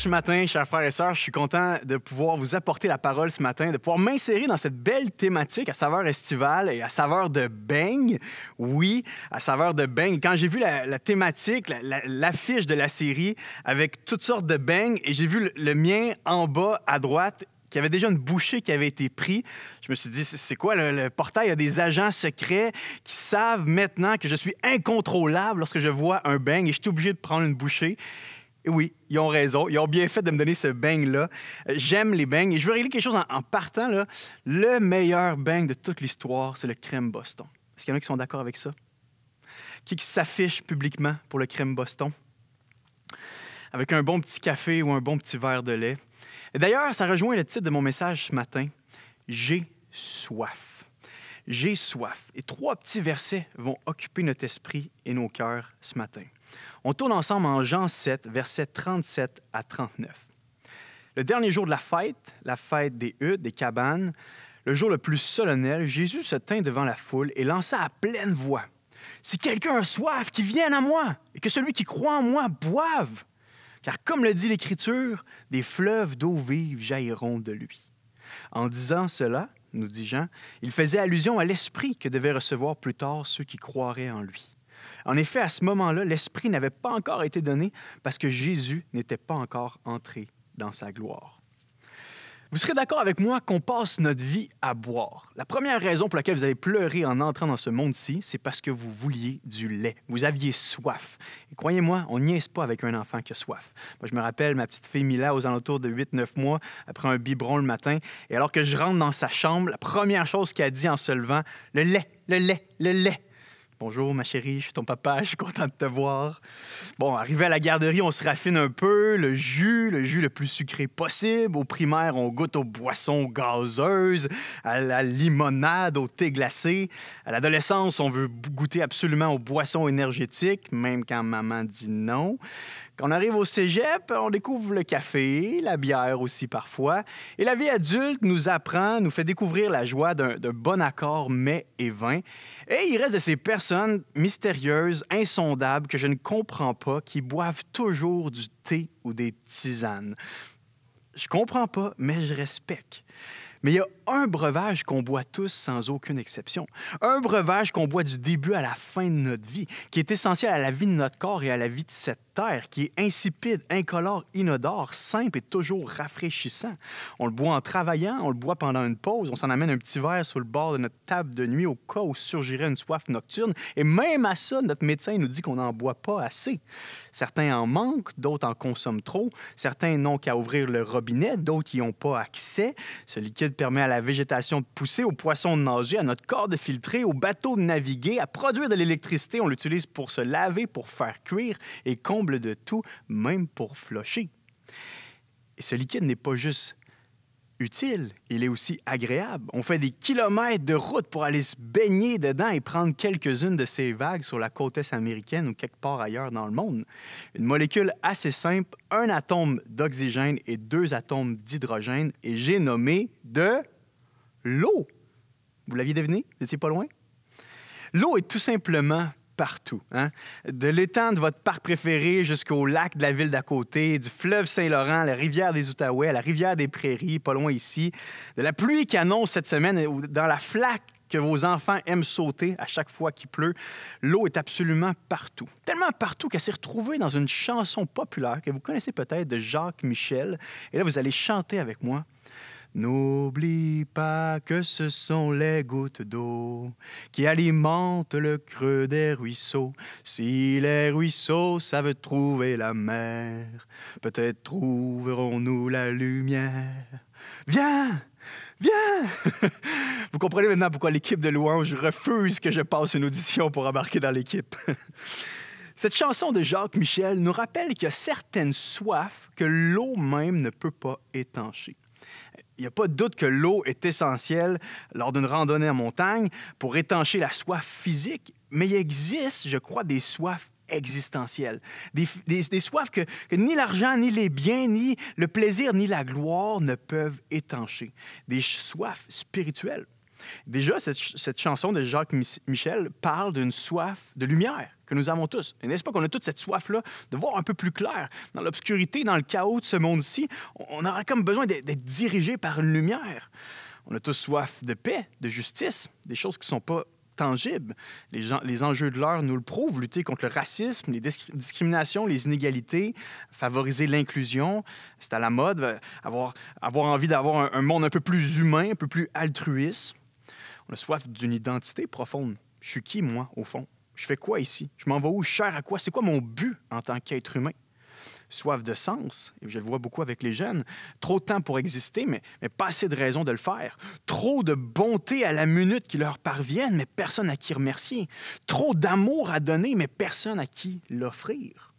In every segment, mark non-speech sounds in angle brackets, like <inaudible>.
ce matin, chers frères et sœurs. Je suis content de pouvoir vous apporter la parole ce matin, de pouvoir m'insérer dans cette belle thématique à saveur estivale et à saveur de beigne. Oui, à saveur de beigne. Quand j'ai vu la, thématique, l'affiche de la série avec toutes sortes de beignes et j'ai vu le, mien en bas à droite qui avait déjà une bouchée qui avait été prise. Je me suis dit, c'est quoi le, le, portail? Il y a des agents secrets qui savent maintenant que je suis incontrôlable lorsque je vois un beigne et je suis obligé de prendre une bouchée. Oui, ils ont raison. Ils ont bien fait de me donner ce bang-là. Euh, j'aime les bangs. Et je veux régler quelque chose en, partant. Là. Le meilleur bang de toute l'histoire, c'est le crème Boston. Est-ce qu'il y en a qui sont d'accord avec ça? Qui, qui s'affiche publiquement pour le crème Boston? Avec un bon petit café ou un bon petit verre de lait. D'ailleurs, ça rejoint le titre de mon message ce matin. J'ai soif. J'ai soif. Et trois petits versets vont occuper notre esprit et nos cœurs ce matin. On tourne ensemble en Jean 7, versets 37 à 39. Le dernier jour de la fête, la fête des huttes, des cabanes, le jour le plus solennel, Jésus se tint devant la foule et lança à pleine voix Si quelqu'un a soif, qu'il vienne à moi, et que celui qui croit en moi boive. Car comme le dit l'Écriture, des fleuves d'eau vive jailliront de lui. En disant cela, nous dit Jean, il faisait allusion à l'esprit que devaient recevoir plus tard ceux qui croiraient en lui. En effet, à ce moment-là, l'Esprit n'avait pas encore été donné parce que Jésus n'était pas encore entré dans sa gloire. Vous serez d'accord avec moi qu'on passe notre vie à boire. La première raison pour laquelle vous avez pleuré en entrant dans ce monde-ci, c'est parce que vous vouliez du lait. Vous aviez soif. Et croyez-moi, on niaise pas avec un enfant qui a soif. Moi, je me rappelle ma petite fille Mila aux alentours de 8-9 mois, après un biberon le matin, et alors que je rentre dans sa chambre, la première chose qu'elle a dit en se levant, le lait, le lait, le lait. Bonjour, ma chérie, je suis ton papa, je suis content de te voir. Bon, arrivé à la garderie, on se raffine un peu. Le jus, le jus le plus sucré possible. Au primaire, on goûte aux boissons gazeuses, à la limonade, au thé glacé. À l'adolescence, on veut goûter absolument aux boissons énergétiques, même quand maman dit non on arrive au cégep, on découvre le café, la bière aussi parfois. Et la vie adulte nous apprend, nous fait découvrir la joie d'un bon accord mai et vin. Et il reste de ces personnes mystérieuses, insondables, que je ne comprends pas, qui boivent toujours du thé ou des tisanes. Je comprends pas, mais je respecte. Mais il y a un breuvage qu'on boit tous sans aucune exception. Un breuvage qu'on boit du début à la fin de notre vie, qui est essentiel à la vie de notre corps et à la vie de cette terre, qui est insipide, incolore, inodore, simple et toujours rafraîchissant. On le boit en travaillant, on le boit pendant une pause, on s'en amène un petit verre sur le bord de notre table de nuit au cas où surgirait une soif nocturne. Et même à ça, notre médecin nous dit qu'on n'en boit pas assez. Certains en manquent, d'autres en consomment trop, certains n'ont qu'à ouvrir le robinet, d'autres n'y ont pas accès. Ce liquide permet à la la végétation de pousser, aux poissons de nager, à notre corps de filtrer, aux bateaux de naviguer, à produire de l'électricité. On l'utilise pour se laver, pour faire cuire et comble de tout, même pour flocher. Et ce liquide n'est pas juste utile, il est aussi agréable. On fait des kilomètres de route pour aller se baigner dedans et prendre quelques-unes de ces vagues sur la côte est américaine ou quelque part ailleurs dans le monde. Une molécule assez simple, un atome d'oxygène et deux atomes d'hydrogène, et j'ai nommé de l'eau. Vous l'aviez deviné? Vous étiez pas loin? L'eau est tout simplement partout. Hein? De l'étang de votre parc préféré jusqu'au lac de la ville d'à côté, du fleuve Saint-Laurent, la rivière des Outaouais, la rivière des Prairies, pas loin ici, de la pluie qui annonce cette semaine, dans la flaque que vos enfants aiment sauter à chaque fois qu'il pleut, l'eau est absolument partout. Tellement partout qu'elle s'est retrouvée dans une chanson populaire que vous connaissez peut-être de Jacques Michel. Et là, vous allez chanter avec moi N'oublie pas que ce sont les gouttes d'eau qui alimentent le creux des ruisseaux. Si les ruisseaux savent trouver la mer, peut-être trouverons-nous la lumière. Viens! Viens! <laughs> Vous comprenez maintenant pourquoi l'équipe de Louange refuse que je passe une audition pour embarquer dans l'équipe. <laughs> Cette chanson de Jacques Michel nous rappelle qu'il y a certaines soifs que l'eau même ne peut pas étancher il n'y a pas de doute que l'eau est essentielle lors d'une randonnée en montagne pour étancher la soif physique, mais il existe, je crois, des soifs existentielles, des, soifs que, que ni l'argent, ni les biens, ni le plaisir, ni la gloire ne peuvent étancher, des soifs spirituelles. Déjà, cette, chanson de Jacques Michel parle d'une soif de lumière que nous avons tous. Et n'est-ce pas qu'on a toute cette soif-là de voir un peu plus clair? Dans l'obscurité, dans le chaos de ce monde-ci, on aura comme besoin d'être dirigé par une lumière. On a tous soif de paix, de justice, des choses qui ne sont pas tangibles. Les, enjeux de l'heure nous le prouvent, lutter contre le racisme, les discriminations, les inégalités, favoriser l'inclusion, c'est à la mode, avoir, envie d'avoir un monde un peu plus humain, un peu plus altruiste soif d'une identité profonde. Je suis qui, moi, au fond? Je fais quoi ici? Je m'en vais où? cher à quoi? C'est quoi mon but en tant qu'être humain? Soif de sens, et je le vois beaucoup avec les jeunes, trop de temps pour exister, mais, mais pas assez de raisons de le faire, trop de bonté à la minute qui leur parviennent, mais personne à qui remercier, trop d'amour à donner, mais personne à qui l'offrir.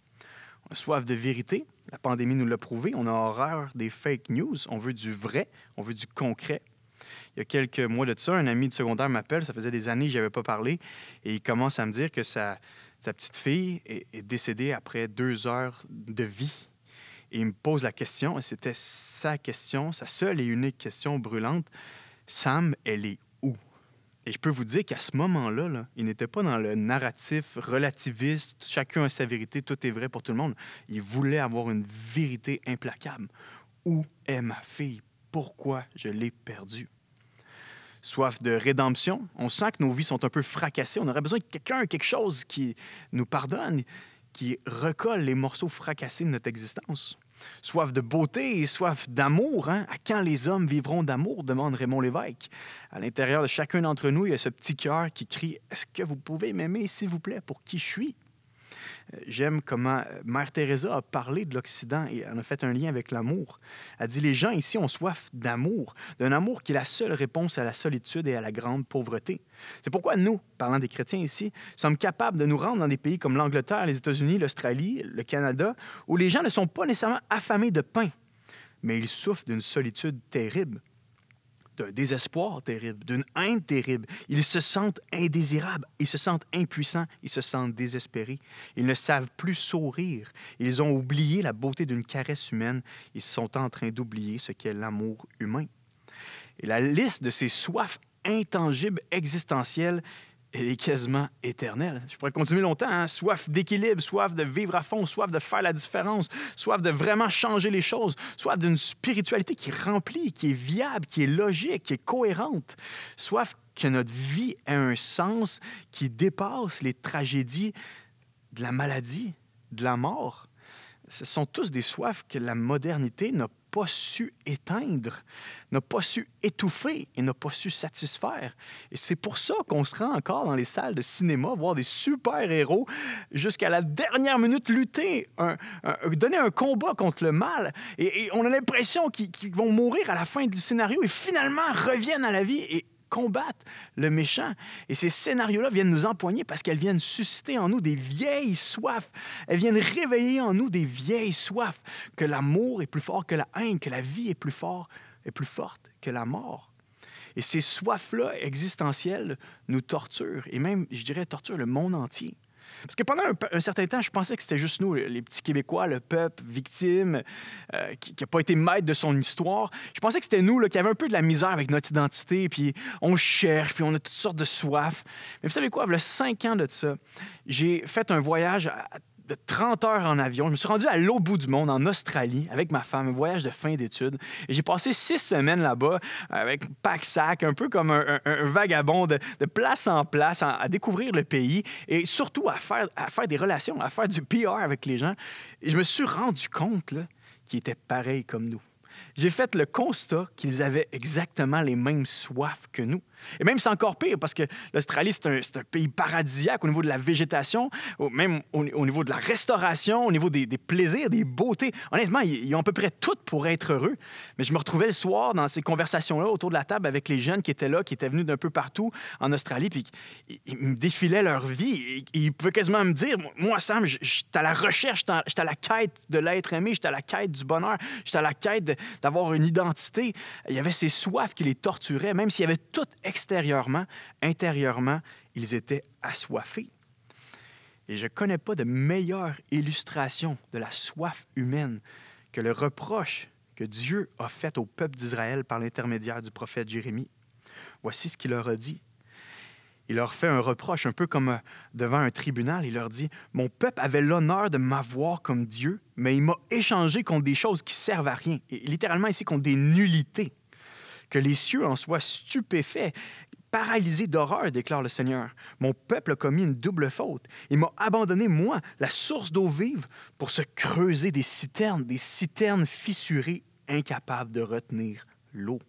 soif de vérité, la pandémie nous l'a prouvé, on a horreur des fake news, on veut du vrai, on veut du concret, il y a quelques mois de ça, un ami de secondaire m'appelle, ça faisait des années que je avais pas parlé, et il commence à me dire que sa, sa petite fille est, décédée après deux heures de vie. Et il me pose la question, et c'était sa question, sa seule et unique question brûlante. Sam, elle est où? Et je peux vous dire qu'à ce moment-là, là, il n'était pas dans le narratif relativiste, chacun a sa vérité, tout est vrai pour tout le monde. Il voulait avoir une vérité implacable. Où est ma fille? Pourquoi je l'ai perdue? soif de rédemption. On sent que nos vies sont un peu fracassées. On aurait besoin de quelqu'un, quelque chose qui nous pardonne, qui recolle les morceaux fracassés de notre existence. Soif de beauté et soif d'amour. Hein? À quand les hommes vivront d'amour demande Raymond Lévesque. À l'intérieur de chacun d'entre nous, il y a ce petit cœur qui crie Est-ce que vous pouvez m'aimer, s'il vous plaît, pour qui je suis J'aime comment euh, Mère Teresa a parlé de l'Occident et en a fait un lien avec l'amour. Elle dit Les gens ici ont soif d'amour, d'un amour qui est la seule réponse à la solitude et à la grande pauvreté. C'est pourquoi nous, parlant des chrétiens ici, sommes capables de nous rendre dans des pays comme l'Angleterre, les États-Unis, l'Australie, le Canada, où les gens ne sont pas nécessairement affamés de pain, mais ils souffrent d'une solitude terrible d'un désespoir terrible, d'une haine terrible. Ils se sentent indésirables, ils se sentent impuissants, ils se sentent désespérés. Ils ne savent plus sourire. Ils ont oublié la beauté d'une caresse humaine. Ils sont en train d'oublier ce qu'est l'amour humain. Et la liste de ces soifs intangibles existentielles elle est quasiment éternelle. Je pourrais continuer longtemps. Hein. Soif d'équilibre, soif de vivre à fond, soif de faire la différence, soif de vraiment changer les choses, soif d'une spiritualité qui remplit, qui est viable, qui est logique, qui est cohérente, soif que notre vie ait un sens qui dépasse les tragédies de la maladie, de la mort. Ce sont tous des soifs que la modernité n'a pas su éteindre, n'a pas su étouffer et n'a pas su satisfaire. Et c'est pour ça qu'on se rend encore dans les salles de cinéma, voir des super-héros jusqu'à la dernière minute lutter, donner un combat contre le mal. Et, on a l'impression qu'ils vont mourir à la fin du scénario et finalement reviennent à la vie. Et, combattent le méchant. Et ces scénarios-là viennent nous empoigner parce qu'elles viennent susciter en nous des vieilles soifs. Elles viennent réveiller en nous des vieilles soifs que l'amour est plus fort que la haine, que la vie est plus, fort, est plus forte que la mort. Et ces soifs-là existentielles nous torturent, et même, je dirais, torturent le monde entier. Parce que pendant un, certain temps, je pensais que c'était juste nous, les petits Québécois, le peuple victime, euh, qui n'a pas été maître de son histoire. Je pensais que c'était nous qui avions un peu de la misère avec notre identité, puis on cherche, puis on a toutes sortes de soif. Mais vous savez quoi, le cinq ans de ça, j'ai fait un voyage à de 30 heures en avion. Je me suis rendu à l'autre bout du monde, en Australie, avec ma femme, un voyage de fin d'études. Et j'ai passé six semaines là-bas avec pack-sac, un peu comme un, vagabond, de, place en place, à, découvrir le pays et surtout à faire, à faire des relations, à faire du PR avec les gens. Et je me suis rendu compte qu'ils étaient pareils comme nous j'ai fait le constat qu'ils avaient exactement les mêmes soifs que nous. Et même, c'est encore pire parce que l'Australie, c'est un, pays paradisiaque au niveau de la végétation, même au, niveau de la restauration, au niveau des, plaisirs, des beautés. Honnêtement, ils, ont à peu près tout pour être heureux. Mais je me retrouvais le soir dans ces conversations-là autour de la table avec les jeunes qui étaient là, qui étaient venus d'un peu partout en Australie, puis ils, me défilaient leur vie. Ils, pouvaient quasiment me dire Moi, Sam, j'étais à la recherche, j'étais à la quête de l'être aimé, j'étais à la quête du bonheur, j'étais à la quête une identité. Il y avait ces soifs qui les torturaient, même s'il y avait tout extérieurement, intérieurement, ils étaient assoiffés. Et je ne connais pas de meilleure illustration de la soif humaine que le reproche que Dieu a fait au peuple d'Israël par l'intermédiaire du prophète Jérémie. Voici ce qu'il leur a dit il leur fait un reproche, un peu comme euh, devant un tribunal. Il leur dit, mon peuple avait l'honneur de m'avoir comme Dieu, mais il m'a échangé contre des choses qui servent à rien. Et littéralement ici, contre des nullités. Que les cieux en soient stupéfaits, paralysés d'horreur, déclare le Seigneur. Mon peuple a commis une double faute. Il m'a abandonné, moi, la source d'eau vive, pour se creuser des citernes, des citernes fissurées, incapables de retenir l'eau.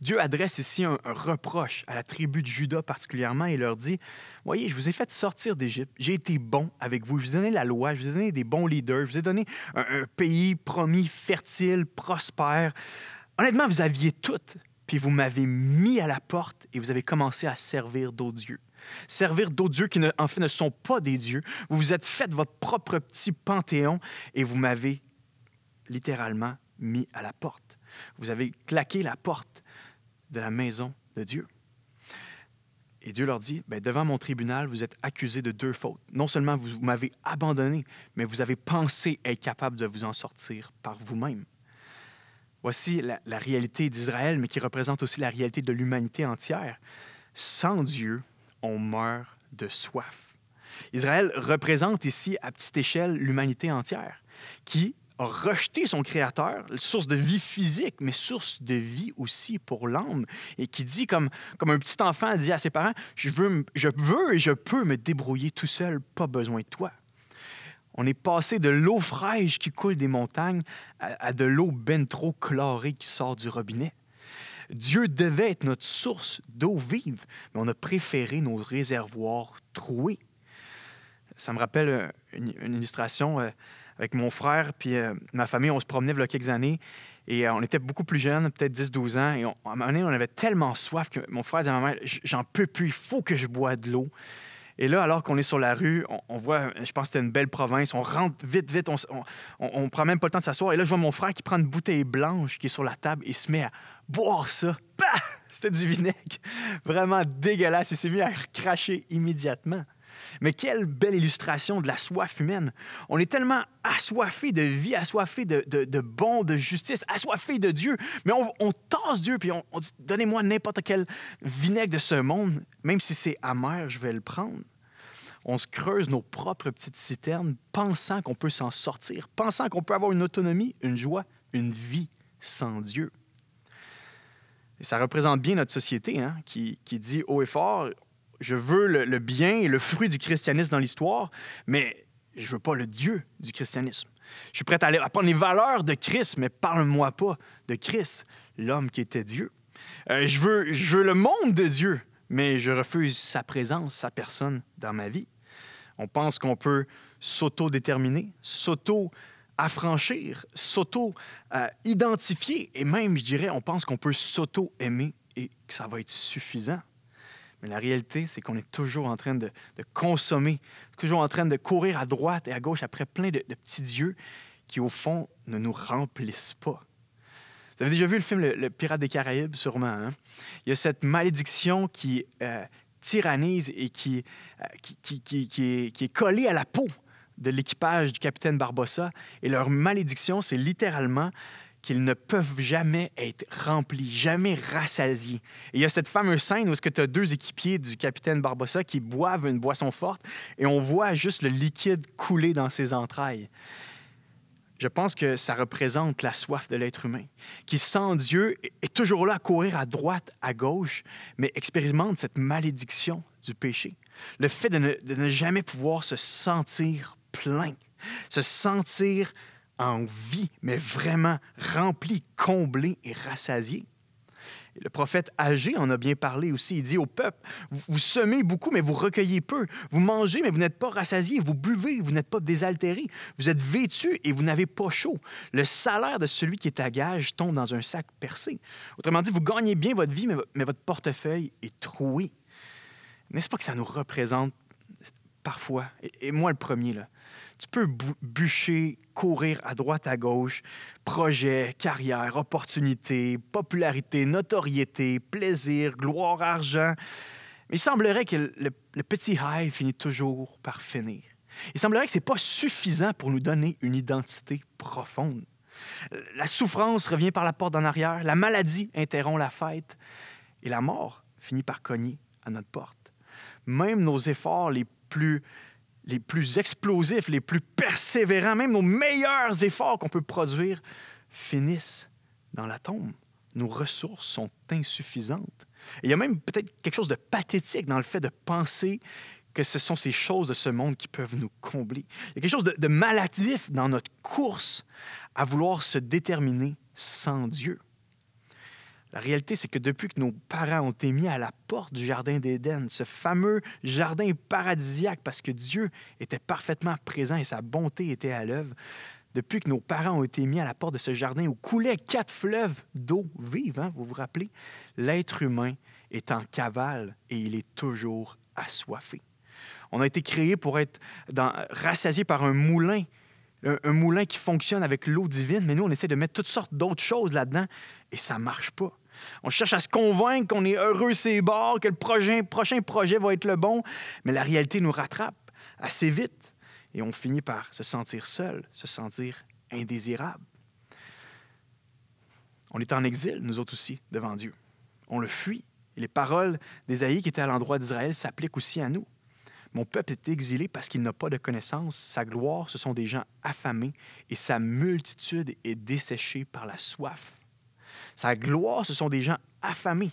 Dieu adresse ici un, reproche à la tribu de Juda particulièrement et leur dit, voyez, je vous ai fait sortir d'Égypte, j'ai été bon avec vous, je vous ai donné la loi, je vous ai donné des bons leaders, je vous ai donné un, pays promis, fertile, prospère. Honnêtement, vous aviez tout, puis vous m'avez mis à la porte et vous avez commencé à servir d'autres dieux servir d'autres dieux qui, en fait, ne sont pas des dieux. Vous vous êtes fait votre propre petit panthéon et vous m'avez littéralement mis à la porte. Vous avez claqué la porte de la maison de Dieu. Et Dieu leur dit, mais ben, devant mon tribunal, vous êtes accusés de deux fautes. Non seulement vous, m'avez abandonné, mais vous avez pensé être capable de vous en sortir par vous-même. Voici la réalité d'Israël, mais qui représente aussi la réalité de l'humanité entière. Sans Dieu, on meurt de soif. Israël représente ici à petite échelle l'humanité entière, qui, a rejeté son créateur, source de vie physique, mais source de vie aussi pour l'âme, et qui dit comme, comme un petit enfant dit à ses parents, je veux, je veux et je peux me débrouiller tout seul, pas besoin de toi. On est passé de l'eau fraîche qui coule des montagnes à, de l'eau ben trop chlorée qui sort du robinet. Dieu devait être notre source d'eau vive, mais on a préféré nos réservoirs troués. Ça me rappelle euh, une, illustration. Euh, avec mon frère puis euh, ma famille, on se promenait il y a quelques années et euh, on était beaucoup plus jeunes, peut-être 10-12 ans. Et à un moment donné, on avait tellement soif que mon frère disait à ma mère J'en peux plus, il faut que je bois de l'eau. Et là, alors qu'on est sur la rue, on, voit, je pense que c'était une belle province, on rentre vite, vite, on, on, prend même pas le temps de s'asseoir. Et là, je vois mon frère qui prend une bouteille blanche qui est sur la table et se met à boire ça. Bah! C'était du vinaigre. Vraiment dégueulasse. Il s'est mis à cracher immédiatement. Mais quelle belle illustration de la soif humaine. On est tellement assoiffé de vie, assoiffé de, de, de bon, de justice, assoiffé de Dieu. Mais on, on tasse Dieu, puis on, dit, donnez-moi n'importe quel vinaigre de ce monde, même si c'est amer, je vais le prendre on se creuse nos propres petites citernes, pensant qu'on peut s'en sortir, pensant qu'on peut avoir une autonomie, une joie, une vie sans Dieu. Et ça représente bien notre société, hein, qui, qui, dit haut et fort, je veux le, bien et le fruit du christianisme dans l'histoire, mais je veux pas le Dieu du christianisme. Je suis prêt à, aller, les valeurs de Christ, mais parle-moi pas de Christ, l'homme qui était Dieu. Euh, je, veux, je veux le monde de Dieu, mais je refuse sa présence, sa personne dans ma vie. On pense qu'on peut s'auto-déterminer, s'auto-affranchir, s'auto-identifier, euh, et même, je dirais, on pense qu'on peut s'auto-aimer et que ça va être suffisant mais la réalité, c'est qu'on est toujours en train de, consommer, toujours en train de courir à droite et à gauche après plein de, petits dieux qui, au fond, ne nous remplissent pas. Vous avez déjà vu le film Le, Pirate des Caraïbes, sûrement. Hein? Il y a cette malédiction qui euh, tyrannise et euh, qui, est, qui, est, collée à la peau de l'équipage du capitaine Barbossa. Et leur malédiction, c'est littéralement qu'ils ne peuvent jamais être remplis, jamais rassasiés. il y a cette fameuse scène où ce tu as deux équipiers du capitaine Barbossa qui boivent une boisson forte et on voit juste le liquide couler dans ses entrailles. Je pense que ça représente la soif de l'être humain, qui sans Dieu est toujours là à courir à droite, à gauche, mais expérimente cette malédiction du péché. Le fait de ne jamais pouvoir se sentir plein, se sentir en vie, mais vraiment rempli, comblé et rassasié. le prophète âgé en a bien parlé aussi. Il dit au peuple, vous, semez beaucoup, mais vous recueillez peu. Vous mangez, mais vous n'êtes pas rassasié. Vous buvez, vous n'êtes pas désaltéré. Vous êtes vêtu et vous n'avez pas chaud. Le salaire de celui qui est à gage tombe dans un sac percé. Autrement dit, vous gagnez bien votre vie, mais, votre portefeuille est troué. N'est-ce pas que ça nous représente parfois, et, moi le premier, là, tu peux bûcher courir à droite à gauche. Projet, carrière, opportunité, popularité, notoriété, plaisir, gloire, argent. Mais il semblerait que le, petit high finit toujours par finir. Il semblerait que ce n'est pas suffisant pour nous donner une identité profonde. La souffrance revient par la porte d'en arrière, la maladie interrompt la fête et la mort finit par cogner à notre porte. Même nos efforts les plus les plus explosifs, les plus persévérants, même nos meilleurs efforts qu'on peut produire finissent dans la tombe. Nos ressources sont insuffisantes. il y a même peut-être quelque chose de pathétique dans le fait de penser que ce sont ces choses de ce monde qui peuvent nous combler. Il y a quelque chose de, de maladif dans notre course à vouloir se déterminer sans Dieu. La réalité, c'est que depuis que nos parents ont été mis à la porte du Jardin d'Éden, ce fameux jardin paradisiaque, parce que Dieu était parfaitement présent et sa bonté était à l'œuvre, depuis que nos parents ont été mis à la porte de ce jardin où coulaient quatre fleuves d'eau vive, hein, vous vous rappelez, l'être humain est en cavale et il est toujours assoiffé. On a été créé pour être rassasié par un moulin, un moulin qui fonctionne avec l'eau divine, mais nous, on essaie de mettre toutes sortes d'autres choses là-dedans et ça marche pas. On cherche à se convaincre qu'on est heureux ces bords, que le prochain, prochain projet va être le bon, mais la réalité nous rattrape assez vite et on finit par se sentir seul, se sentir indésirable. On est en exil, nous autres aussi, devant Dieu. On le fuit. Et les paroles d'Ésaïe qui étaient à l'endroit d'Israël s'appliquent aussi à nous. Mon peuple est exilé parce qu'il n'a pas de connaissance. Sa gloire, ce sont des gens affamés et sa multitude est desséchée par la soif. Sa gloire, ce sont des gens affamés.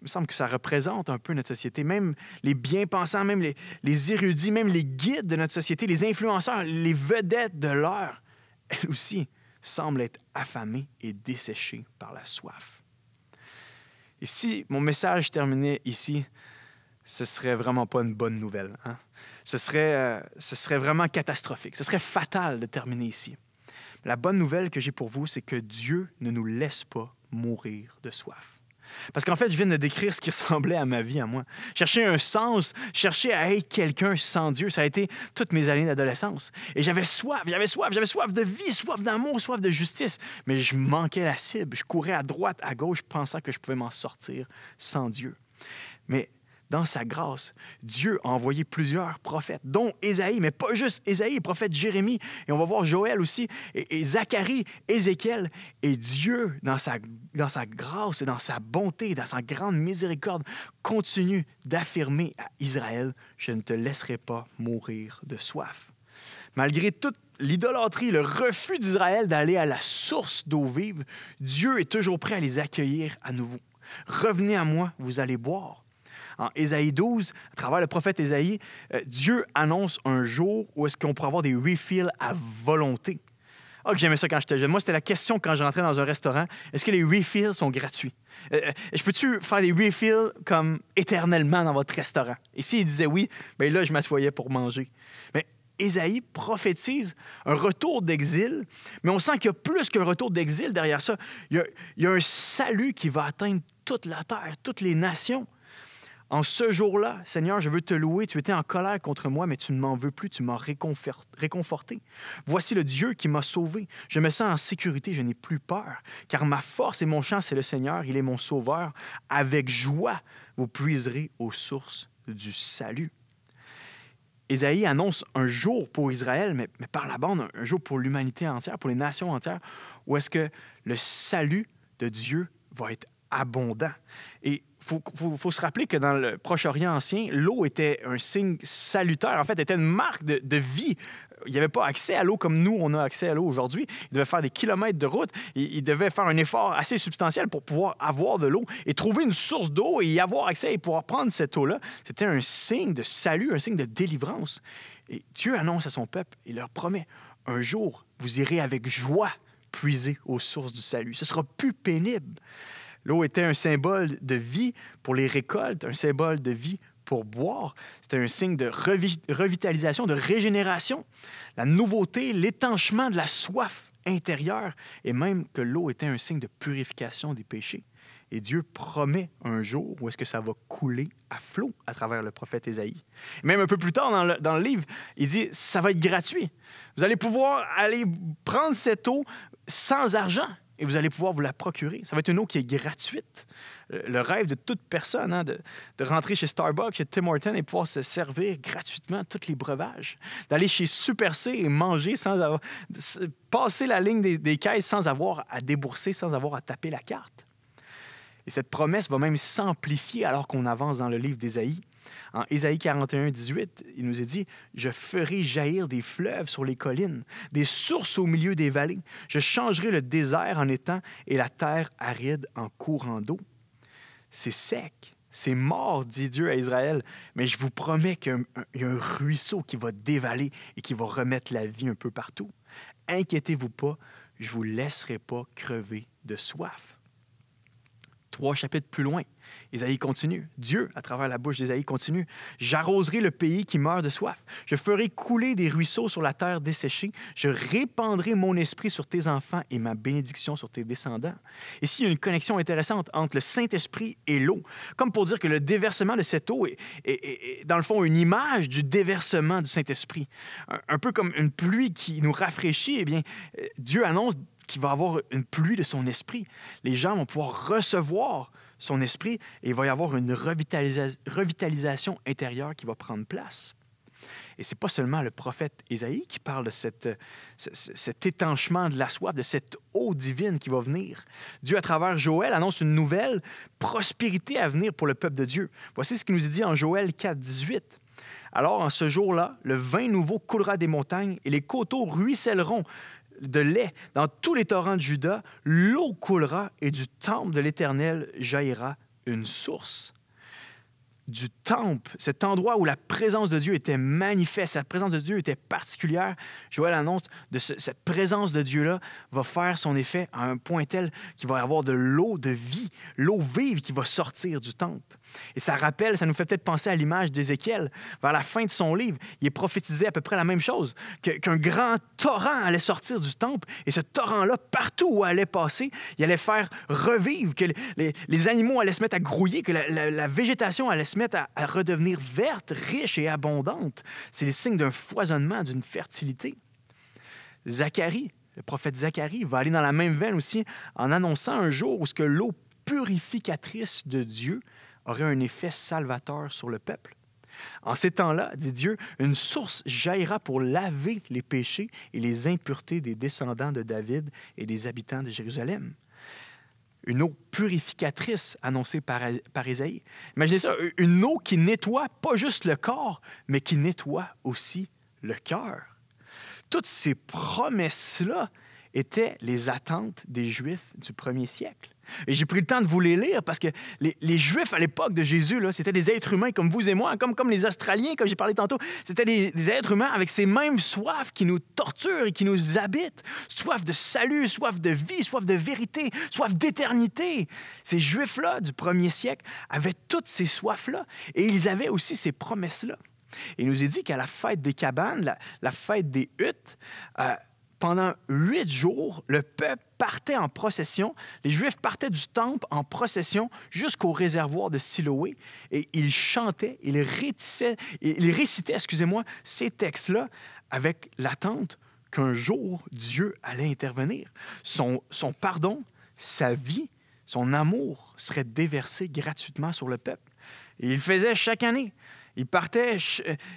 Il me semble que ça représente un peu notre société. Même les bien-pensants, même les, les, érudits, même les guides de notre société, les influenceurs, les vedettes de l'heure, elles aussi semblent être affamées et desséchées par la soif. Et si mon message terminait ici, ce serait vraiment pas une bonne nouvelle. Hein. Ce, serait, euh, ce serait vraiment catastrophique. Ce serait fatal de terminer ici. La bonne nouvelle que j'ai pour vous, c'est que Dieu ne nous laisse pas mourir de soif. Parce qu'en fait, je viens de décrire ce qui <laughs> ressemblait à ma vie, à moi. Chercher un sens, chercher à être quelqu'un sans Dieu, ça a été toutes mes années d'adolescence. Et j'avais soif, j'avais soif, j'avais soif de vie, soif d'amour, soif de justice. Mais je manquais la cible. Je courais à droite, à gauche, pensant que je pouvais m'en sortir sans Dieu. Mais dans sa grâce, Dieu a envoyé plusieurs prophètes, dont Ésaïe, mais pas juste Ésaïe, prophète Jérémie, et on va voir Joël aussi, et, Zacharie, Ézéchiel. Et Dieu, dans sa, dans sa grâce et dans sa bonté, dans sa grande miséricorde, continue d'affirmer à Israël, je ne te laisserai pas mourir de soif. Malgré toute l'idolâtrie, le refus d'Israël d'aller à la source d'eau vive, Dieu est toujours prêt à les accueillir à nouveau. Revenez à moi, vous allez boire en Ésaïe 12, à travers le prophète Ésaïe, euh, Dieu annonce un jour où est-ce qu'on pourra avoir des refills à volonté. Ah, que j'aimais ça quand j'étais jeune. Moi, c'était la question quand je j'entrais dans un restaurant. Est-ce que les refills sont gratuits? Euh, euh, je peux-tu faire des refills comme éternellement dans votre restaurant? Et s'il disait oui, bien là, je m'assoyais pour manger. Mais Ésaïe prophétise un retour d'exil, mais on sent qu'il y a plus qu'un retour d'exil derrière ça. il y, a, un salut qui va atteindre toute la terre, toutes les nations. En ce jour-là, Seigneur, je veux te louer. Tu étais en colère contre moi, mais tu ne m'en veux plus. Tu m'as réconforté. Voici le Dieu qui m'a sauvé. Je me sens en sécurité. Je n'ai plus peur, car ma force et mon champ, c'est le Seigneur. Il est mon sauveur. Avec joie, vous puiserez aux sources du salut. Ésaïe annonce un jour pour Israël, mais, par la bande, un, jour pour l'humanité entière, pour les nations entières, où est-ce que le salut de Dieu va être abondant. Et faut, faut, se rappeler que dans le Proche-Orient ancien, l'eau était un signe salutaire. En fait, était une marque de, vie. Il n'y avait pas accès à l'eau comme nous, on a accès à l'eau aujourd'hui. Il devait faire des kilomètres de route. Il, il devait faire un effort assez substantiel pour pouvoir avoir de l'eau et trouver une source d'eau et y avoir accès et pouvoir prendre cette eau-là. C'était un signe de salut, un signe de délivrance. Et Dieu annonce à son peuple, et leur promet, un jour, vous irez avec joie puiser aux sources du salut. Ce sera plus pénible. L'eau était un symbole de vie pour les récoltes, un symbole de vie pour boire. C'était un signe de revitalisation, de régénération, la nouveauté, l'étanchement de la soif intérieure, et même que l'eau était un signe de purification des péchés. Et Dieu promet un jour où est-ce que ça va couler à flot à travers le prophète Ésaïe. Même un peu plus tard dans le, livre, il dit, ça va être gratuit. Vous allez pouvoir aller prendre cette eau sans argent et vous allez pouvoir vous la procurer. Ça va être une eau qui est gratuite. Euh, le rêve de toute personne, hein, de, rentrer chez Starbucks, chez Tim Hortons et pouvoir se servir gratuitement tous les breuvages. D'aller chez Super C et manger sans avoir. passer la ligne des, des caisses sans avoir à débourser, sans avoir à taper la carte. Et cette promesse va même s'amplifier alors qu'on avance dans le livre d'Ésaïe. En Isaïe 41, 18, il nous est dit Je ferai jaillir des fleuves sur les collines, des sources au milieu des vallées. Je changerai le désert en étang et la terre aride en courant d'eau. C'est sec, c'est mort, dit Dieu à Israël, mais je vous promets qu'il y a un ruisseau qui va dévaler et qui va remettre la vie un peu partout. Inquiétez-vous pas, je vous laisserai pas crever de soif. Trois chapitres plus loin, Isaïe continue. Dieu, à travers la bouche d'Isaïe, continue. J'arroserai le pays qui meurt de soif. Je ferai couler des ruisseaux sur la terre desséchée. Je répandrai mon esprit sur tes enfants et ma bénédiction sur tes descendants. Ici, il y a une connexion intéressante entre le Saint-Esprit et l'eau, comme pour dire que le déversement de cette eau est, dans le fond, une image du déversement du Saint-Esprit. Un, peu comme une pluie qui nous rafraîchit, eh bien, euh, Dieu annonce qu'il va avoir une pluie de son esprit. Les gens vont pouvoir recevoir son esprit et il va y avoir une revitalisation intérieure qui va prendre place. Et c'est pas seulement le prophète Ésaïe qui parle de cette, cet étanchement de la soif, de cette eau divine qui va venir. Dieu, à travers Joël, annonce une nouvelle prospérité à venir pour le peuple de Dieu. Voici ce qu'il nous dit en Joël 4, 18. Alors, en ce jour-là, le vin nouveau coulera des montagnes et les coteaux ruisselleront de lait dans tous les torrents de Juda, l'eau coulera et du temple de l'Éternel jaillira une source. Du temple, cet endroit où la présence de Dieu était manifeste, la présence de Dieu était particulière, Joël annonce de cette présence de Dieu-là va faire son effet à un point tel qu'il va y avoir de l'eau de vie, l'eau vive qui va sortir du temple. Et ça rappelle, ça nous fait peut-être penser à l'image d'Ézéchiel. Vers la fin de son livre, il est prophétisé à peu près la même chose, qu'un grand torrent allait sortir du temple, et ce torrent-là, partout où il allait passer, il allait faire revivre, que les, animaux allaient se mettre à grouiller, que la, végétation allait se mettre à, redevenir verte, riche et abondante. C'est le signe d'un foisonnement, d'une fertilité. Zacharie, le prophète Zacharie va aller dans la même veine aussi en annonçant un jour où ce que l'eau purificatrice de Dieu aurait un effet salvateur sur le peuple. En ces temps-là, dit Dieu, une source jaillira pour laver les péchés et les impuretés des descendants de David et des habitants de Jérusalem. Une eau purificatrice annoncée par, par Ésaïe. Imaginez ça, une eau qui nettoie pas juste le corps, mais qui nettoie aussi le cœur. Toutes ces promesses-là étaient les attentes des Juifs du premier siècle. Et j'ai pris le temps de vous les lire parce que les, Juifs à l'époque de Jésus, c'était des êtres humains comme vous et moi, comme, comme les Australiens, comme j'ai parlé tantôt. C'était des, êtres humains avec ces mêmes soifs qui nous torturent et qui nous habitent. Soif de salut, soif de vie, soif de vérité, soif d'éternité. Ces Juifs-là du premier siècle avaient toutes ces soifs-là et ils avaient aussi ces promesses-là. Il nous est dit qu'à la fête des cabanes, la, fête des huttes, euh, pendant huit jours, le peuple partait en procession. Les Juifs partaient du temple en procession jusqu'au réservoir de Siloé et ils chantaient, ils, ils récitaient excusez-moi, ces textes-là avec l'attente qu'un jour Dieu allait intervenir. Son, pardon, sa vie, son amour serait déversé gratuitement sur le peuple. Et il faisait chaque année. Ils partaient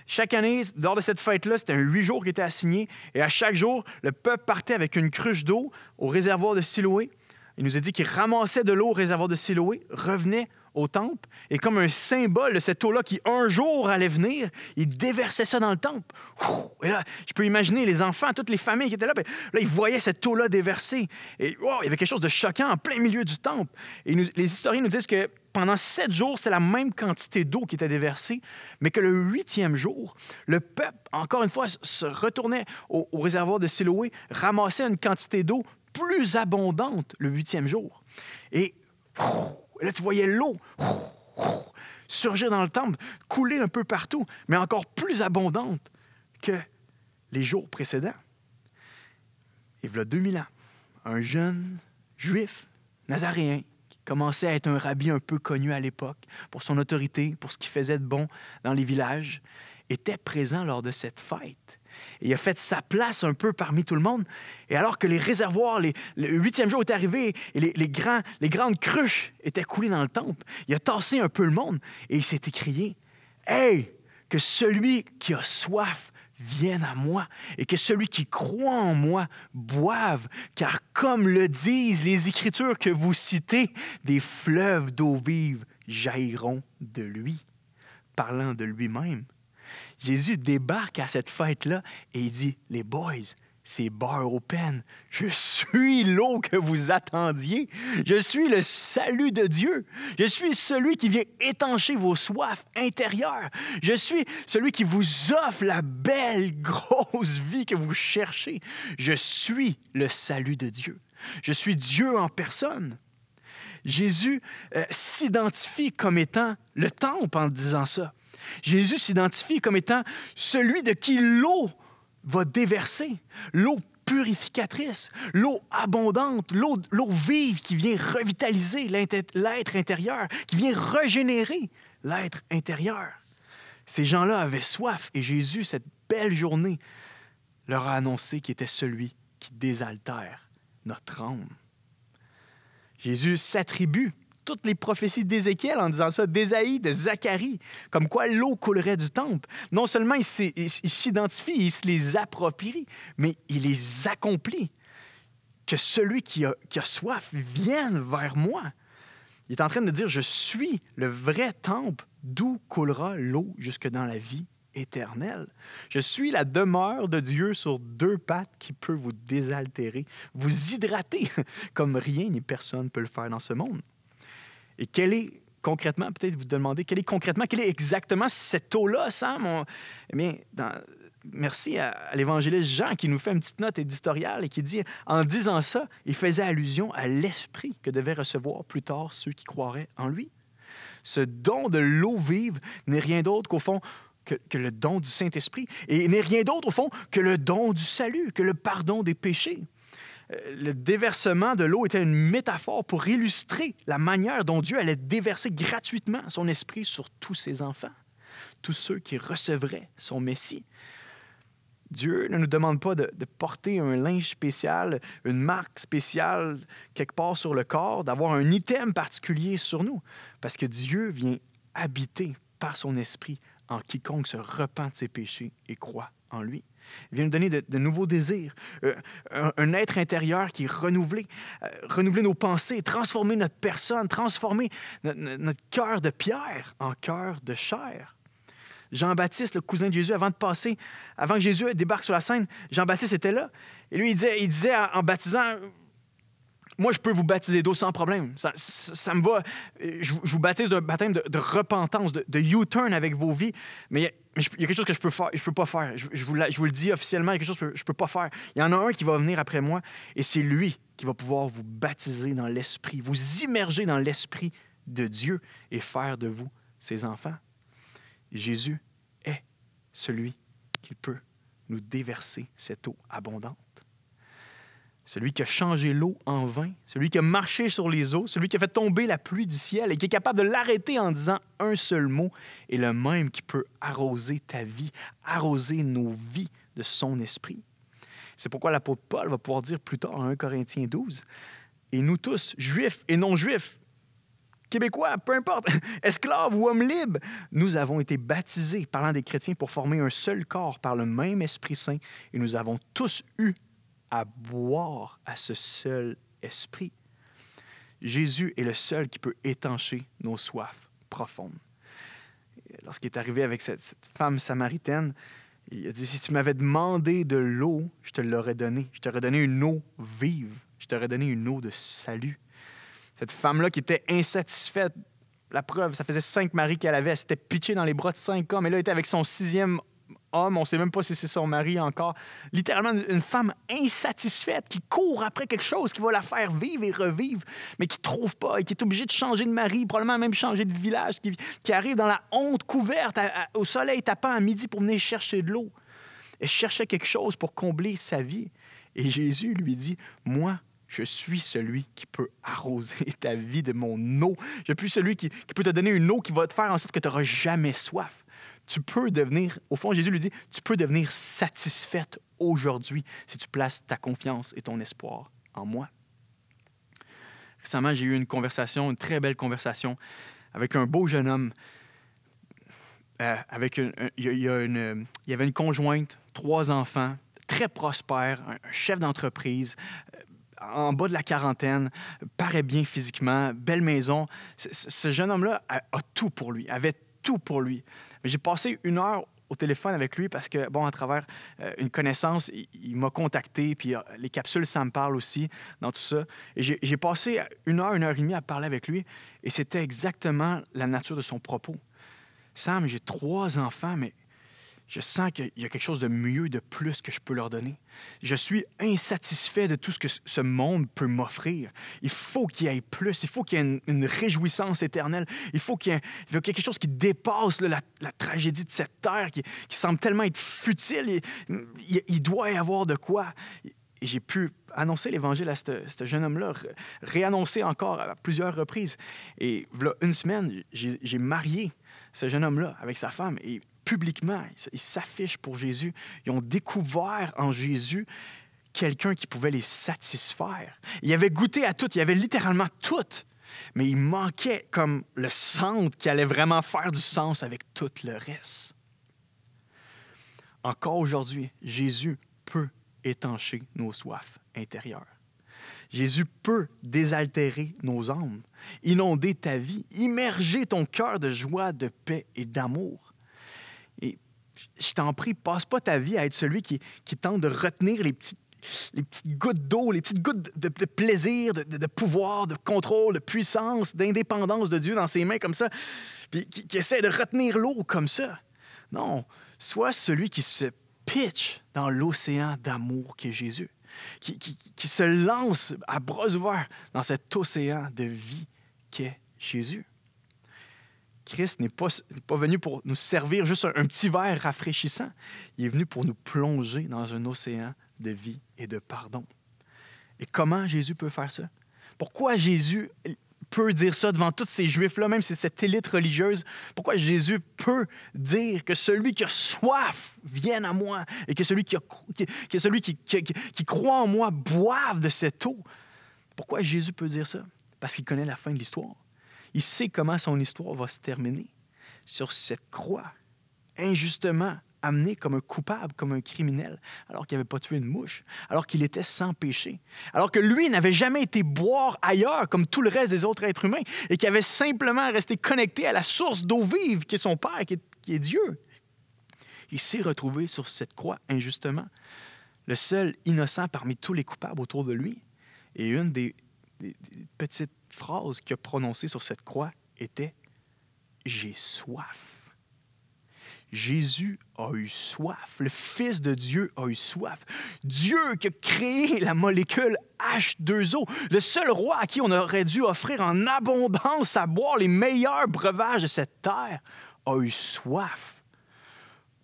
chaque année, lors de cette fête-là, c'était un huit jours qui était assigné. Et à chaque jour, le peuple partait avec une cruche d'eau au réservoir de Siloé. Il nous a dit qu'il ramassait de l'eau au réservoir de Siloé, revenait au temple, et comme un symbole de cette eau-là qui un jour allait venir, il déversait ça dans le temple. Et là, je peux imaginer les enfants, toutes les familles qui étaient là, ben, là, ils voyaient cette eau-là déversée. Et il y avait quelque chose de choquant en plein milieu du temple. Et les historiens nous disent que pendant sept jours, c'était la même quantité d'eau qui était déversée, mais que le huitième jour, le peuple, encore une fois, se retournait au, réservoir de Siloé, ramassait une quantité d'eau plus abondante le huitième jour. Et là, tu voyais l'eau surgir dans le temple, couler un peu partout, mais encore plus abondante que les jours précédents. Et voilà 2000 ans, un jeune juif nazaréen commençait à être un rabbi un peu connu à l'époque pour son autorité, pour ce qu'il faisait de bon dans les villages, était présent lors de cette fête. il a fait sa place un peu parmi tout le monde. Et alors que les réservoirs, les, le huitième jour est arrivé et les, les grandes cruches étaient coulées dans le temple, il a tassé un peu le monde et il s'est écrié Hey, que celui qui a soif vienne à moi et que celui qui croit en moi boive, car comme le disent les Écritures que vous citez, des fleuves d'eau vive jailliront de lui, parlant de lui-même. Jésus débarque à cette fête-là et il dit, les boys, c'est bar open. Je suis l'eau que vous attendiez. Je suis le salut de Dieu. Je suis celui qui vient étancher vos soifs intérieures. Je suis celui qui vous offre la belle grosse vie que vous cherchez. Je suis le salut de Dieu. Je suis Dieu en personne. Jésus euh, s'identifie comme étant le temple en disant ça. Jésus s'identifie comme étant celui de qui l'eau va déverser, l'eau purificatrice, l'eau abondante, l'eau vive qui vient revitaliser l'être intérieur, qui vient régénérer l'être intérieur. Ces gens-là avaient soif et Jésus, cette belle journée, leur a annoncé qu'il était celui qui désaltère notre âme. Jésus s'attribue toutes les prophéties d'Ézéchiel en disant ça, d'Ésaïe, de Zacharie, comme quoi l'eau coulerait du temple. Non seulement il s'identifie, il se les approprie, mais il les accomplit. Que celui qui a, soif vienne vers moi. Il est en train de dire, je suis le vrai temple d'où coulera l'eau jusque dans la vie éternelle. Je suis la demeure de Dieu sur deux pattes qui peut vous désaltérer, vous hydrater, <laughs> comme rien ni personne peut le faire dans ce monde. Et quel est concrètement, peut-être vous demandez, quel est concrètement, quel est exactement cet eau-là, Sam? Eh merci à, l'évangéliste Jean qui nous fait une petite note éditoriale et qui dit, en disant ça, il faisait allusion à l'esprit que devaient recevoir plus tard ceux qui croiraient en lui. Ce don de l'eau vive n'est rien d'autre qu'au fond que, le don du Saint-Esprit et n'est rien d'autre au fond que le don du salut, que le pardon des péchés. Euh, le déversement de l'eau était une métaphore pour illustrer la manière dont Dieu allait déverser gratuitement son esprit sur tous ses enfants, tous ceux qui recevraient son Messie. Dieu ne nous demande pas de, porter un linge spécial, une marque spéciale quelque part sur le corps, d'avoir un item particulier sur nous, parce que Dieu vient habiter par son esprit en quiconque se repent de ses péchés et croit en lui. Il vient nous donner de, nouveaux désirs, euh, un, être intérieur qui est renouvelé, euh, renouveler nos pensées, transformer notre personne, transformer notre cœur de pierre en cœur de chair. Jean-Baptiste, le cousin de Jésus, avant de passer, avant que Jésus débarque sur la scène, Jean-Baptiste était là. Et lui, il disait, il disait en baptisant moi, je peux vous baptiser d'eau sans problème. Ça, me va. Euh, je, vous baptise d'un baptême de, repentance, de, U-turn avec vos vies. Mais il y, a, quelque chose que je peux faire, peux pas faire. Je, vous, je vous, le dis officiellement, il y a quelque chose que je peux pas faire. Il y en a un qui va venir après moi et c'est lui qui va pouvoir vous baptiser dans l'esprit, vous immerger dans l'esprit de Dieu et faire de vous ses enfants. Jésus est celui qui peut nous déverser cette eau abondante celui qui a changé l'eau en vin, celui qui a marché sur les eaux, celui qui a fait tomber la pluie du ciel et qui est capable de l'arrêter en disant un seul mot, est le même qui peut arroser ta vie, arroser nos vies de son esprit. C'est pourquoi l'apôtre Paul va pouvoir dire plus tard en 1 Corinthiens 12, et nous tous, juifs et non-juifs, Québécois, peu importe, <laughs> esclaves ou hommes libres, nous avons été baptisés, parlant des chrétiens, pour former un seul corps par le même Esprit Saint, et nous avons tous eu à boire à ce seul esprit. Jésus est le seul qui peut étancher nos soifs profondes. Lorsqu'il est arrivé avec cette, femme samaritaine, il a dit, si tu m'avais demandé de l'eau, je te l'aurais donné. Je t'aurais donné une eau vive. Je t'aurais donné une eau de salut. Cette femme-là qui était insatisfaite, la preuve, ça faisait cinq maris qu'elle avait, elle s'était dans les bras de cinq hommes, et là, elle était avec son sixième on ne sait même pas si c'est son mari encore. Littéralement, une femme insatisfaite qui court après quelque chose qui va la faire vivre et revivre, mais qui trouve pas et qui est obligée de changer de mari, probablement même changer de village, qui, arrive dans la honte couverte au soleil tapant à midi pour venir chercher de l'eau. Elle cherchait quelque chose pour combler sa vie. Et Jésus lui dit, moi, je suis celui qui peut arroser <laughs> ta vie de mon eau. Je suis celui qui, qui peut te donner une eau qui va te faire en sorte que tu n'auras jamais soif tu peux devenir, au fond, Jésus lui dit, tu peux devenir satisfaite aujourd'hui si tu places ta confiance et ton espoir en moi. Récemment, j'ai eu une conversation, une très belle conversation avec un beau jeune homme. Euh, avec une, il, y avait une conjointe, trois enfants, très prospère, un, chef d'entreprise, euh, en bas de la quarantaine, paraît bien physiquement, belle maison. ce jeune homme-là a tout pour lui, avait tout pour lui j'ai passé une heure au téléphone avec lui parce que, bon, à travers euh, une connaissance, il, m'a contacté, puis euh, les capsules, ça me parle aussi dans tout ça. j'ai passé une heure, une heure et demie à parler avec lui, et c'était exactement la nature de son propos. Sam, j'ai trois enfants, mais je sens qu'il y a quelque chose de mieux, de plus que je peux leur donner. Je suis insatisfait de tout ce que ce monde peut m'offrir. Il faut qu'il y ait plus, il faut qu'il y ait une, réjouissance éternelle, il faut qu'il y, ait, quelque chose qui dépasse la, tragédie de cette terre qui, semble tellement être futile. Il, doit y avoir de quoi. j'ai pu annoncer l'Évangile à ce jeune homme-là, réannoncer encore à plusieurs reprises. Et voilà, une semaine, j'ai marié ce jeune homme-là avec sa femme. Et publiquement. Ils s'affichent pour Jésus. Ils ont découvert en Jésus quelqu'un qui pouvait les satisfaire. Ils avaient goûté à tout, ils avaient littéralement tout, mais il manquait comme le centre qui allait vraiment faire du sens avec tout le reste. Encore aujourd'hui, Jésus peut étancher nos soifs intérieures. Jésus peut désaltérer nos âmes, inonder ta vie, immerger ton cœur de joie, de paix et d'amour je t'en prie, passe pas ta vie à être celui qui, tente de retenir les petites, gouttes d'eau, les petites gouttes de, plaisir, de, pouvoir, de contrôle, de puissance, d'indépendance de Dieu dans ses mains comme ça, puis qui, essaie de retenir l'eau comme ça. Non, sois celui qui se pitch dans l'océan d'amour qu'est Jésus, qui, qui se lance à bras ouverts dans cet océan de vie qu'est Jésus. Christ n'est pas, pas, venu pour nous servir juste un, petit verre rafraîchissant. Il est venu pour nous plonger dans un océan de vie et de pardon. Et comment Jésus peut faire ça? Pourquoi Jésus peut dire ça devant tous ces Juifs-là, même si c'est cette élite religieuse? Pourquoi Jésus peut dire que celui qui a soif vienne à moi et que celui qui, celui qui, qui, qui croit en moi boive de cette eau? Pourquoi Jésus peut dire ça? Parce qu'il connaît la fin de l'histoire. Il sait comment son histoire va se terminer sur cette croix, injustement amené comme un coupable, comme un criminel, alors qu'il n'avait pas tué une mouche, alors qu'il était sans péché, alors que lui n'avait jamais été boire ailleurs comme tout le reste des autres êtres humains et qu'il avait simplement resté connecté à la source d'eau vive qui est son Père, qui est, Dieu. Il s'est retrouvé sur cette croix injustement, le seul innocent parmi tous les coupables autour de lui. Et une des petites phrase qu'il a prononcée sur cette croix était J'ai soif. Jésus a eu soif. Le Fils de Dieu a eu soif. Dieu qui a créé la molécule H2O, le seul roi à qui on aurait dû offrir en abondance à boire les meilleurs breuvages de cette terre, a eu soif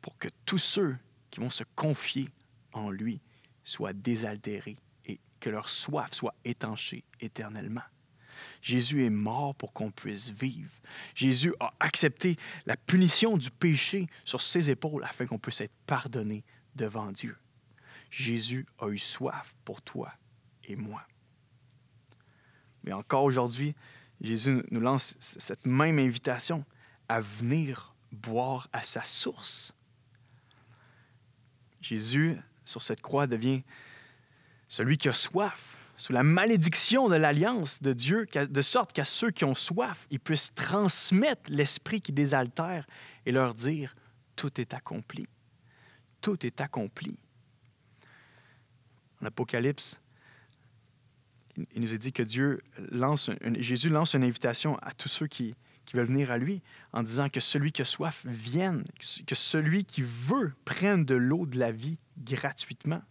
pour que tous ceux qui vont se confier en lui soient désaltérés et que leur soif soit étanchée éternellement. Jésus est mort pour qu'on puisse vivre. Jésus a accepté la punition du péché sur ses épaules afin qu'on puisse être pardonné devant Dieu. Jésus a eu soif pour toi et moi. Mais encore aujourd'hui, Jésus nous lance cette même invitation à venir boire à sa source. Jésus, sur cette croix, devient celui qui a soif, sous la malédiction de l'alliance de Dieu, de sorte qu'à ceux qui ont soif, ils puissent transmettre l'esprit qui désaltère et leur dire, tout est accompli. Tout est accompli. En Apocalypse, il nous est dit que Dieu lance, Jésus lance une invitation à tous ceux qui, qui veulent venir à lui en disant que celui qui a soif vienne, que celui qui veut prenne de l'eau de la vie gratuitement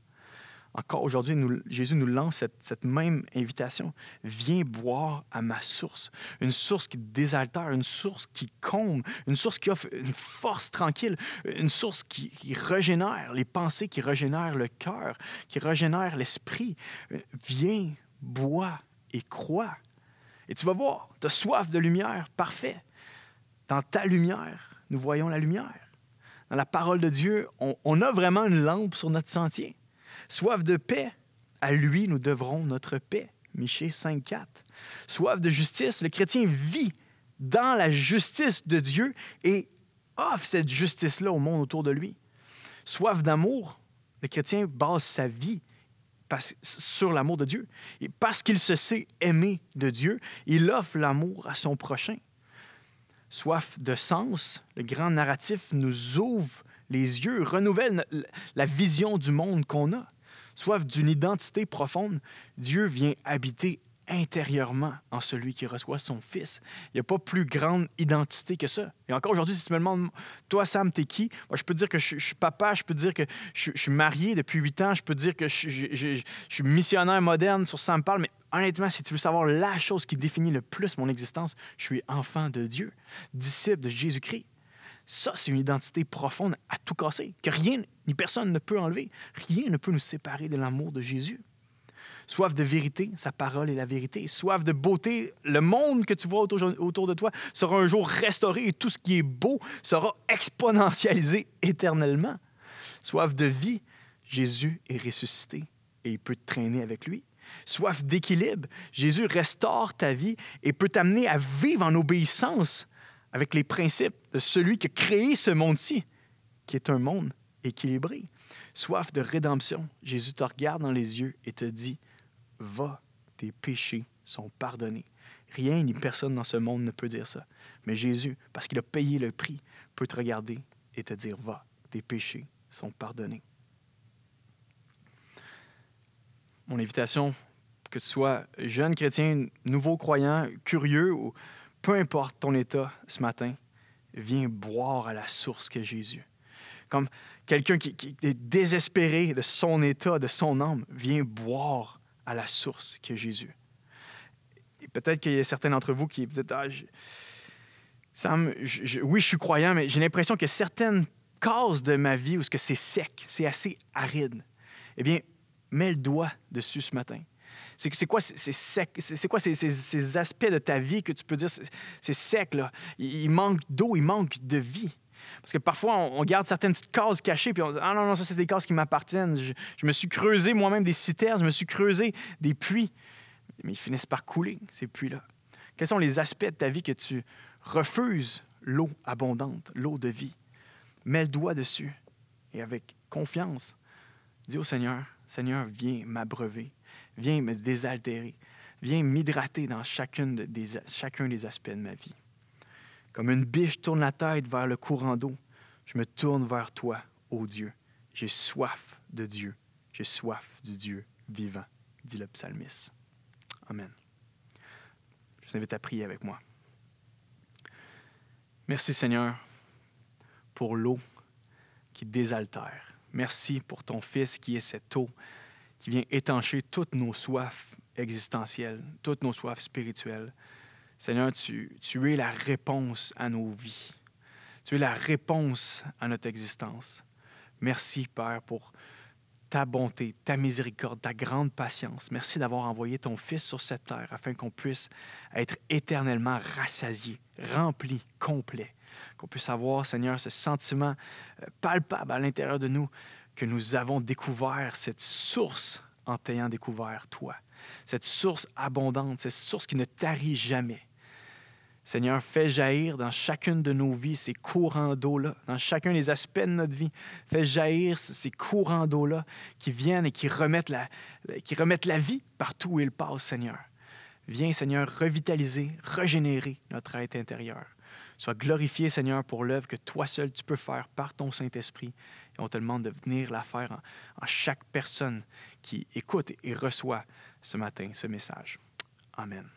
encore aujourd'hui, Jésus nous lance cette, même invitation. Viens boire à ma source. Une source qui désaltère, une source qui comble, une source qui offre une force tranquille, une source qui, régénère les pensées, qui régénère le cœur, qui régénère l'esprit. Viens, bois et crois. Et tu vas voir, tu as soif de lumière, parfait. Dans ta lumière, nous voyons la lumière. Dans la parole de Dieu, on a vraiment une lampe sur notre sentier. Soif de paix, à lui nous devrons notre paix. Michée 5.4. Soif de justice, le chrétien vit dans la justice de Dieu et offre cette justice-là au monde autour de lui. Soif d'amour, le chrétien base sa vie sur l'amour de Dieu. Et parce qu'il se sait aimé de Dieu, il offre l'amour à son prochain. Soif de sens, le grand narratif nous ouvre les yeux, renouvelle la vision du monde qu'on a soif d'une identité profonde, Dieu vient habiter intérieurement en celui qui reçoit son Fils. Il n'y a pas plus grande identité que ça. Et encore aujourd'hui, si tu me demandes, toi Sam, t'es qui? Moi, je peux dire que je, suis papa, je peux dire que je, suis marié depuis 8 ans, je peux dire que je, suis missionnaire moderne sur me Parle, mais honnêtement, si tu veux savoir la chose qui définit le plus mon existence, je suis enfant de Dieu, disciple de Jésus-Christ. Ça, c'est une identité profonde à tout casser, que rien ni personne ne peut enlever. Rien ne peut nous séparer de l'amour de Jésus. Soif de vérité, sa parole est la vérité. Soif de beauté, le monde que tu vois autour de toi sera un jour restauré et tout ce qui est beau sera exponentialisé éternellement. Soif de vie, Jésus est ressuscité et il peut te traîner avec lui. Soif d'équilibre, Jésus restaure ta vie et peut t'amener à vivre en obéissance avec les principes de celui qui a créé ce monde-ci, qui est un monde équilibré. Soif de rédemption, Jésus te regarde dans les yeux et te dit, va, tes péchés sont pardonnés. Rien ni personne dans ce monde ne peut dire ça. Mais Jésus, parce qu'il a payé le prix, peut te regarder et te dire, va, tes péchés sont pardonnés. Mon invitation, que tu sois jeune chrétien, nouveau croyant, curieux ou peu importe ton état ce matin, viens boire à la source que Jésus. Comme quelqu'un qui, est désespéré de son état, de son âme, viens boire à la source que Jésus. Et peut-être qu'il y a certains d'entre vous qui vous dites, ah, oui, je suis croyant, mais j'ai l'impression que certaines causes de ma vie où c'est sec, c'est assez aride, eh bien, mets le doigt dessus ce matin. C'est quoi, ces, aspects de ta vie que tu peux dire, c'est sec, là. Il, manque d'eau, il manque de vie. Parce que parfois, on, garde certaines petites cases cachées, puis on dit Ah non, non, ça, c'est des cases qui m'appartiennent. Je, me suis creusé moi-même des citernes, je me suis creusé des puits. Mais ils finissent par couler, ces puits-là. Quels sont les aspects de ta vie que tu refuses l'eau abondante, l'eau de vie Mets le doigt dessus et avec confiance, dis au Seigneur Seigneur, viens m'abreuver Viens me désaltérer. Viens m'hydrater dans chacun des aspects de ma vie. Comme une biche tourne la tête vers le courant d'eau, je me tourne vers toi, ô Dieu. J'ai soif de Dieu. J'ai soif du Dieu vivant, dit le psalmiste. Amen. Je vous invite à prier avec moi. Merci Seigneur pour l'eau qui désaltère. Merci pour ton Fils qui est cette eau qui vient étancher toutes nos soifs existentielles, toutes nos soifs spirituelles. Seigneur, tu, es la réponse à nos vies. Tu es la réponse à notre existence. Merci, Père, pour ta bonté, ta miséricorde, ta grande patience. Merci d'avoir envoyé ton Fils sur cette terre afin qu'on puisse être éternellement rassasié, rempli, complet. Qu'on puisse avoir, Seigneur, ce sentiment euh, palpable à l'intérieur de nous que nous avons découvert cette source en t'ayant découvert toi, cette source abondante, cette source qui ne tarit jamais. Seigneur, fais jaillir dans chacune de nos vies ces courants d'eau-là, dans chacun des aspects de notre vie. Fais jaillir ces courants d'eau-là qui viennent et qui remettent, la, qui remettent la vie partout où ils passent, Seigneur. Viens, Seigneur, revitaliser, régénérer notre être intérieur. Sois glorifié, Seigneur, pour l'œuvre que toi seul tu peux faire par ton Saint-Esprit on te demande de venir la faire en, chaque personne qui écoute et reçoit ce matin ce message. Amen.